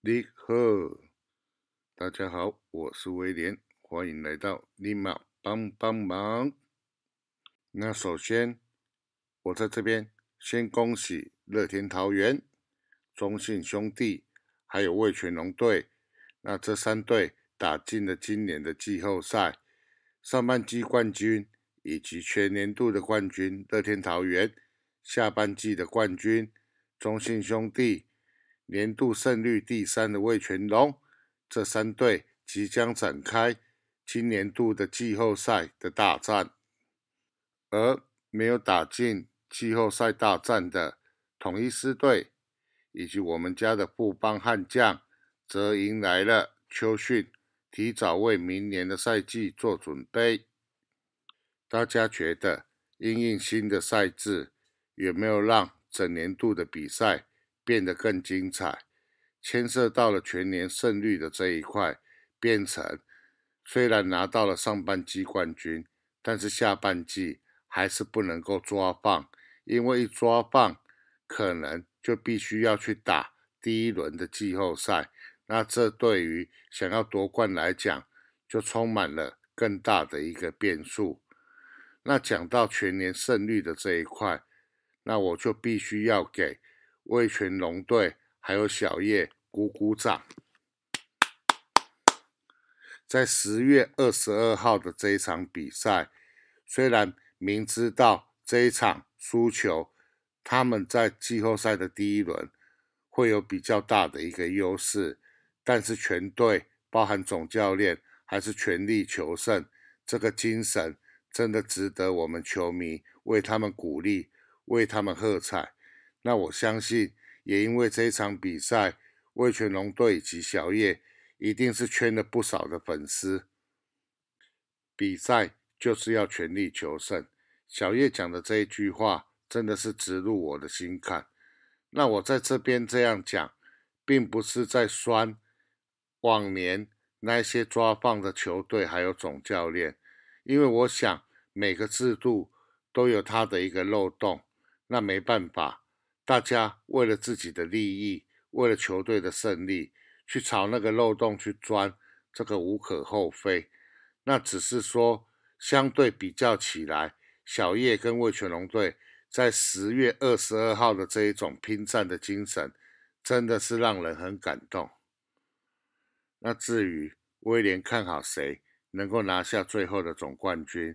你好，大家好，我是威廉，欢迎来到立马帮帮忙。那首先，我在这边先恭喜乐天桃园、中信兄弟还有味全龙队，那这三队打进了今年的季后赛，上半季冠军以及全年度的冠军乐天桃园，下半季的冠军中信兄弟。年度胜率第三的魏全龙，这三队即将展开今年度的季后赛的大战，而没有打进季后赛大战的统一狮队以及我们家的布邦悍将，则迎来了秋训，提早为明年的赛季做准备。大家觉得，应用新的赛制有没有让整年度的比赛？变得更精彩，牵涉到了全年胜率的这一块。变成虽然拿到了上半季冠军，但是下半季还是不能够抓放，因为一抓放，可能就必须要去打第一轮的季后赛。那这对于想要夺冠来讲，就充满了更大的一个变数。那讲到全年胜率的这一块，那我就必须要给。为全龙队还有小叶鼓鼓掌！在十月二十二号的这一场比赛，虽然明知道这一场输球，他们在季后赛的第一轮会有比较大的一个优势，但是全队包含总教练还是全力求胜，这个精神真的值得我们球迷为他们鼓励，为他们喝彩。那我相信，也因为这一场比赛，魏全龙队以及小叶一定是圈了不少的粉丝。比赛就是要全力求胜。小叶讲的这一句话，真的是直入我的心坎。那我在这边这样讲，并不是在酸往年那些抓放的球队还有总教练，因为我想每个制度都有它的一个漏洞，那没办法。大家为了自己的利益，为了球队的胜利，去朝那个漏洞去钻，这个无可厚非。那只是说，相对比较起来，小叶跟魏全龙队在十月二十二号的这一种拼战的精神，真的是让人很感动。那至于威廉看好谁能够拿下最后的总冠军，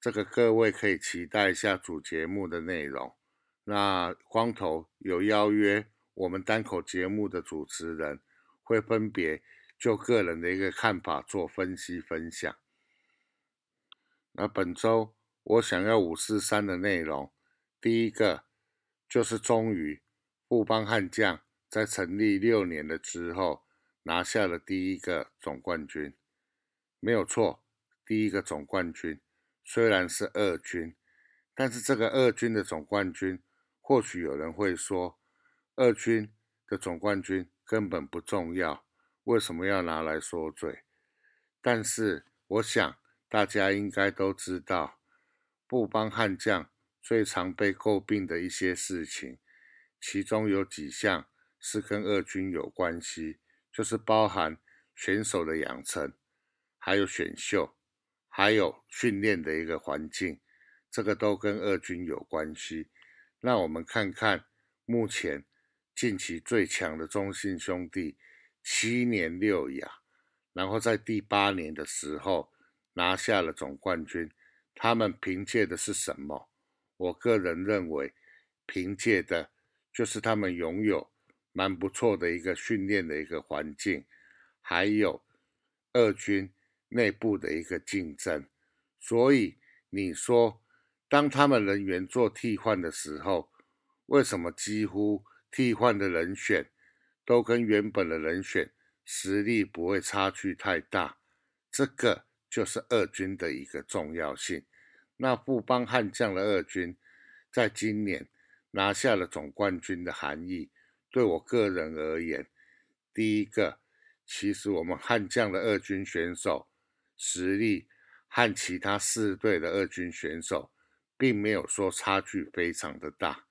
这个各位可以期待一下主节目的内容。那光头有邀约我们单口节目的主持人，会分别就个人的一个看法做分析分享。那本周我想要五四三的内容，第一个就是终于富邦悍将在成立六年的之后拿下了第一个总冠军，没有错，第一个总冠军虽然是二军，但是这个二军的总冠军。或许有人会说，二军的总冠军根本不重要，为什么要拿来说嘴？但是我想大家应该都知道，布邦悍将最常被诟病的一些事情，其中有几项是跟二军有关系，就是包含选手的养成，还有选秀，还有训练的一个环境，这个都跟二军有关系。那我们看看目前近期最强的中信兄弟，七年六亚，然后在第八年的时候拿下了总冠军。他们凭借的是什么？我个人认为，凭借的就是他们拥有蛮不错的一个训练的一个环境，还有二军内部的一个竞争。所以你说？当他们人员做替换的时候，为什么几乎替换的人选都跟原本的人选实力不会差距太大？这个就是二军的一个重要性。那富邦悍将的二军在今年拿下了总冠军的含义，对我个人而言，第一个，其实我们悍将的二军选手实力和其他四队的二军选手。并没有说差距非常的大。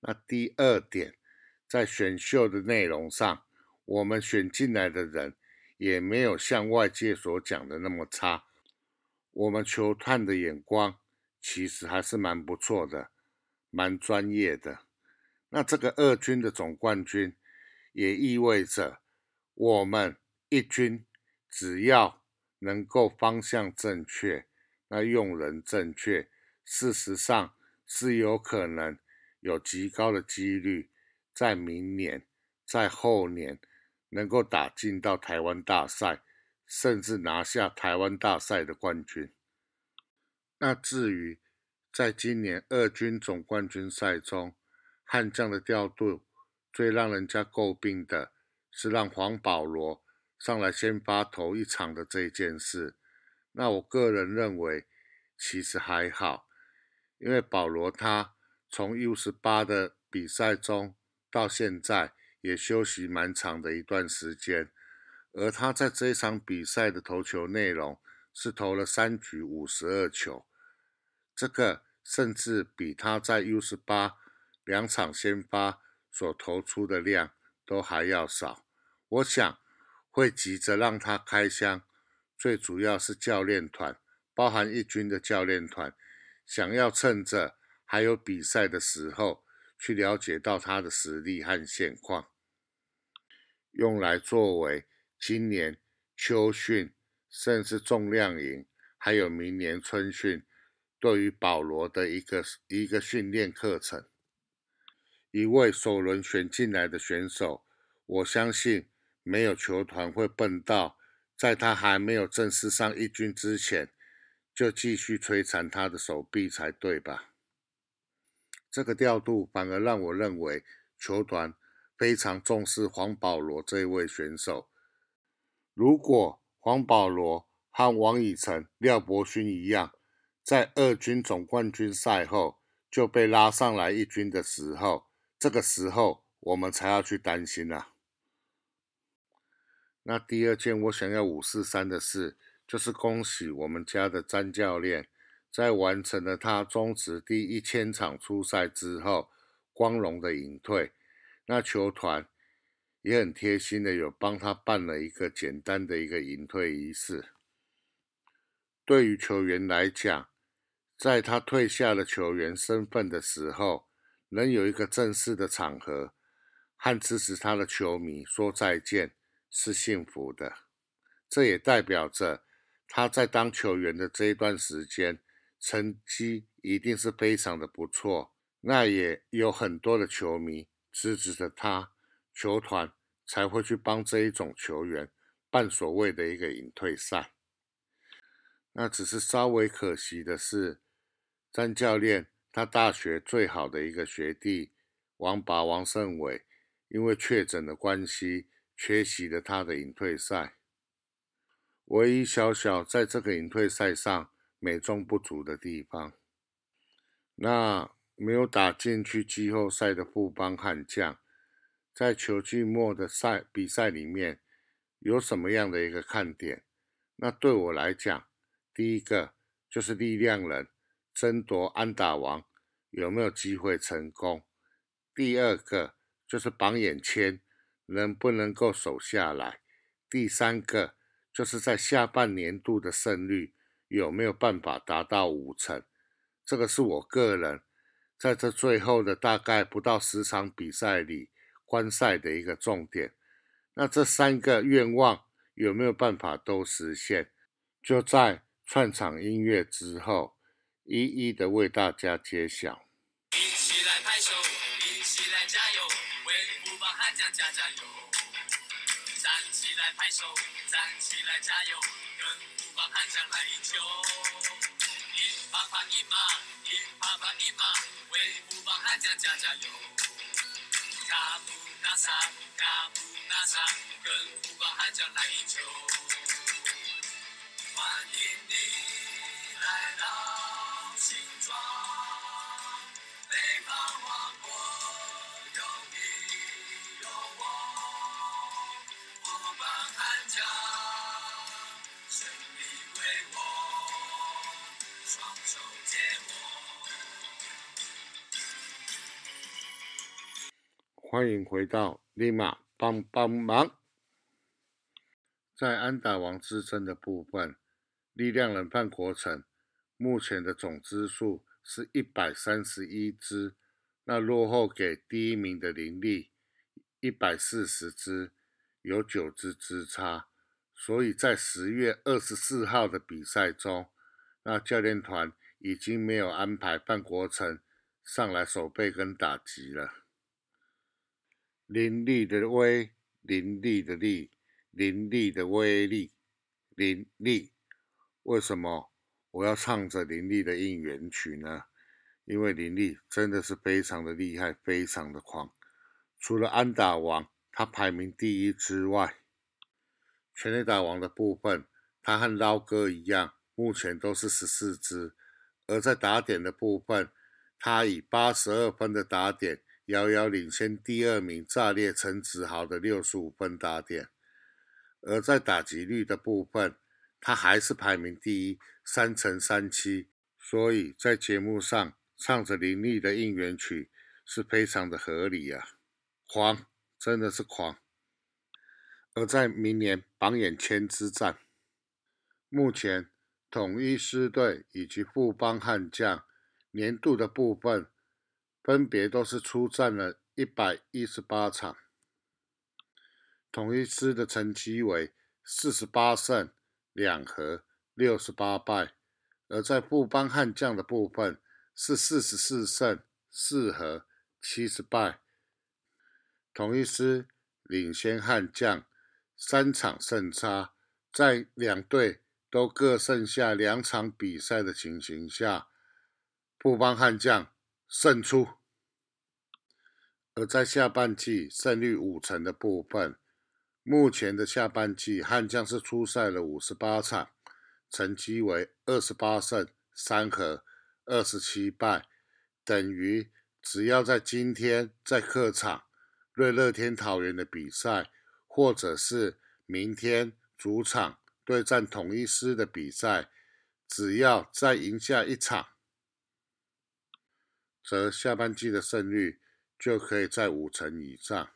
那第二点，在选秀的内容上，我们选进来的人也没有像外界所讲的那么差。我们球探的眼光其实还是蛮不错的，蛮专业的。那这个二军的总冠军，也意味着我们一军只要能够方向正确，那用人正确。事实上是有可能有极高的几率，在明年、在后年，能够打进到台湾大赛，甚至拿下台湾大赛的冠军。那至于在今年二军总冠军赛中，悍将的调度最让人家诟病的是让黄保罗上来先发投一场的这一件事。那我个人认为，其实还好。因为保罗他从 U 十八的比赛中到现在也休息蛮长的一段时间，而他在这一场比赛的投球内容是投了三局五十二球，这个甚至比他在 U 十八两场先发所投出的量都还要少。我想会急着让他开箱，最主要是教练团，包含一军的教练团。想要趁着还有比赛的时候，去了解到他的实力和现况，用来作为今年秋训，甚至重量营，还有明年春训，对于保罗的一个一个训练课程。一位首轮选进来的选手，我相信没有球团会笨到，在他还没有正式上一军之前。就继续摧残他的手臂才对吧？这个调度反而让我认为球团非常重视黄保罗这位选手。如果黄保罗和王以诚、廖伯勋一样，在二军总冠军赛后就被拉上来一军的时候，这个时候我们才要去担心啊。那第二件我想要五四三的事，就是恭喜我们家的詹教练，在完成了他终止第一千场初赛之后，光荣的隐退。那球团也很贴心的有帮他办了一个简单的一个隐退仪式。对于球员来讲，在他退下了球员身份的时候，能有一个正式的场合和支持他的球迷说再见，是幸福的。这也代表着。他在当球员的这一段时间，成绩一定是非常的不错，那也有很多的球迷支持着他，球团才会去帮这一种球员办所谓的一个引退赛。那只是稍微可惜的是，詹教练他大学最好的一个学弟王拔王胜伟，因为确诊的关系缺席了他的引退赛。唯一小小在这个隐退赛上美中不足的地方，那没有打进去季后赛的富邦悍将，在球季末的赛比赛里面有什么样的一个看点？那对我来讲，第一个就是力量人争夺安打王有没有机会成功？第二个就是榜眼签能不能够守下来？第三个？就是在下半年度的胜率有没有办法达到五成？这个是我个人在这最后的大概不到十场比赛里观赛的一个重点。那这三个愿望有没有办法都实现？就在串场音乐之后，一一的为大家揭晓。一起来拍手，一起来加油，为五棒汉江加加油，站起来拍手。加油！跟乌邦汉将来球！一趴趴一马，一趴趴一马，为乌邦汉将加加油！卡布纳萨，卡布纳萨，跟乌邦汉将来球！欢迎回到立马帮帮忙。在安达王之争的部分，力量人范国成目前的总支数是一百三十一支，那落后给第一名的林立一百四十支，有九支之差。所以在十月二十四号的比赛中，那教练团已经没有安排范国成上来守备跟打击了。林力的威，林力的力，林力的威力，林力。为什么我要唱着林力的应援曲呢？因为林力真的是非常的厉害，非常的狂。除了安打王，他排名第一之外，全垒打王的部分，他和捞哥一样，目前都是十四支。而在打点的部分，他以八十二分的打点。遥遥领先第二名，炸裂陈子豪的六十五分打点，而在打击率的部分，他还是排名第一，三乘三七。所以在节目上唱着林立的应援曲是非常的合理啊，狂真的是狂。而在明年榜眼千之战，目前统一师队以及富邦悍将年度的部分。分别都是出战了一百一十八场，统一师的成绩为四十八胜两和六十八败，而在布邦悍将的部分是四十四胜四和七十败，统一师领先悍将三场胜差，在两队都各剩下两场比赛的情形下，布邦悍将。胜出，而在下半季胜率五成的部分，目前的下半季，悍将是出赛了五十八场，成绩为二十八胜三和二十七败，等于只要在今天在客场瑞乐天桃园的比赛，或者是明天主场对战统一师的比赛，只要再赢下一场。则下半季的胜率就可以在五成以上。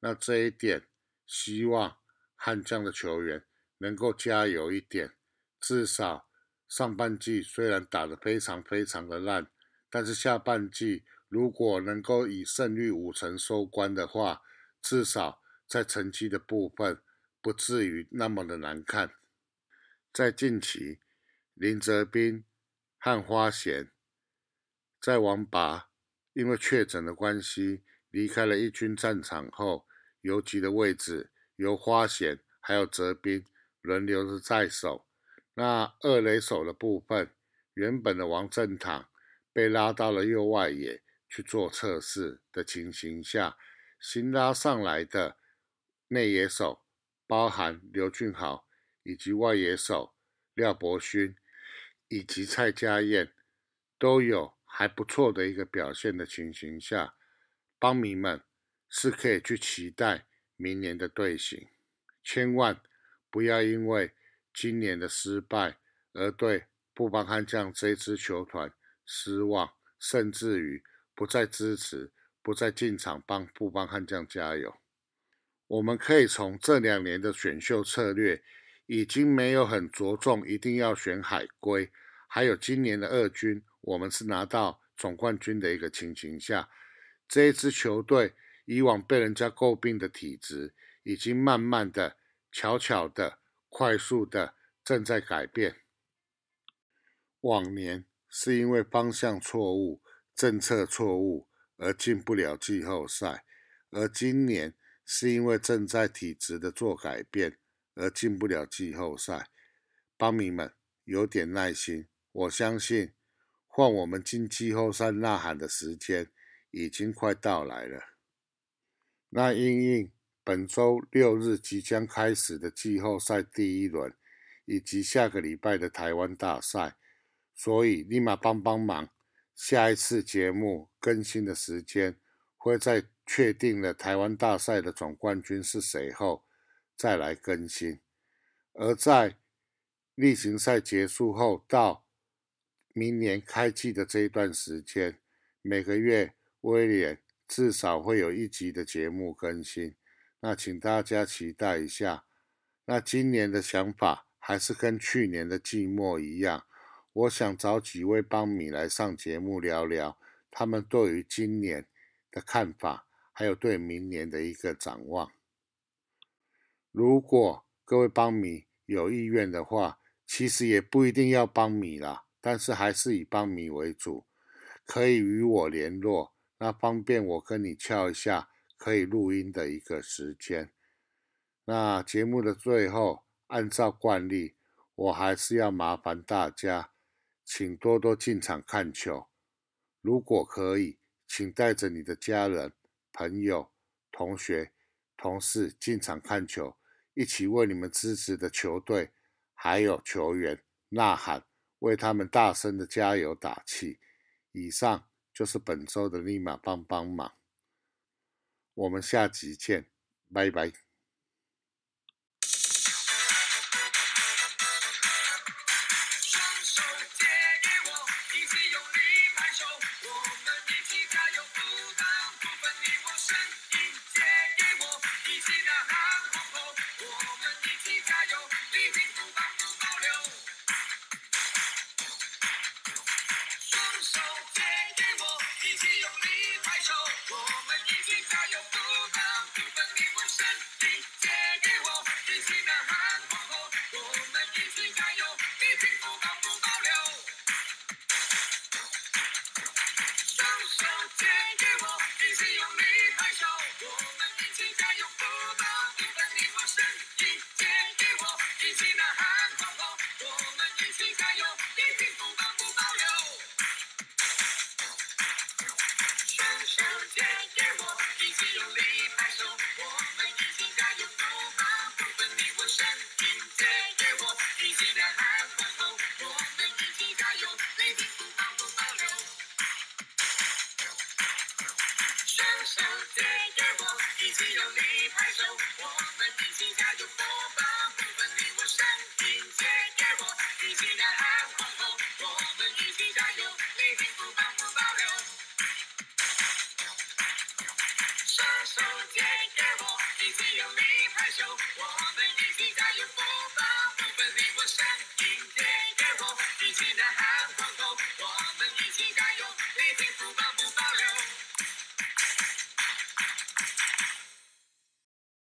那这一点，希望悍将的球员能够加油一点。至少上半季虽然打得非常非常的烂，但是下半季如果能够以胜率五成收官的话，至少在成绩的部分不至于那么的难看。在近期，林哲斌和花贤。在王拔因为确诊的关系离开了义军战场后，游击的位置由花贤还有泽斌轮流的在守。那二垒手的部分，原本的王振堂被拉到了右外野去做测试的情形下，新拉上来的内野手包含刘俊豪以及外野手廖伯勋以及蔡家燕都有。还不错的一个表现的情形下，邦迷们是可以去期待明年的队形。千万不要因为今年的失败而对布邦悍将这支球团失望，甚至于不再支持、不再进场帮布邦悍将加油。我们可以从这两年的选秀策略，已经没有很着重一定要选海归，还有今年的二军。我们是拿到总冠军的一个情形下，这一支球队以往被人家诟病的体质，已经慢慢的、悄悄的、快速的正在改变。往年是因为方向错误、政策错误而进不了季后赛，而今年是因为正在体质的做改变而进不了季后赛。帮民们有点耐心，我相信。换我们进季后赛呐喊的时间已经快到来了。那因应本周六日即将开始的季后赛第一轮，以及下个礼拜的台湾大赛，所以立马帮帮忙。下一次节目更新的时间会在确定了台湾大赛的总冠军是谁后，再来更新。而在例行赛结束后到。明年开季的这一段时间，每个月威廉至少会有一集的节目更新。那请大家期待一下。那今年的想法还是跟去年的寂寞一样，我想找几位帮米来上节目聊聊，他们对于今年的看法，还有对明年的一个展望。如果各位帮米有意愿的话，其实也不一定要帮米啦。但是还是以帮米为主，可以与我联络，那方便我跟你敲一下可以录音的一个时间。那节目的最后，按照惯例，我还是要麻烦大家，请多多进场看球。如果可以，请带着你的家人、朋友、同学、同事进场看球，一起为你们支持的球队还有球员呐喊。为他们大声的加油打气。以上就是本周的立马帮帮忙，我们下集见，拜拜。手，借给我，一起用力拍手，我们一起加油。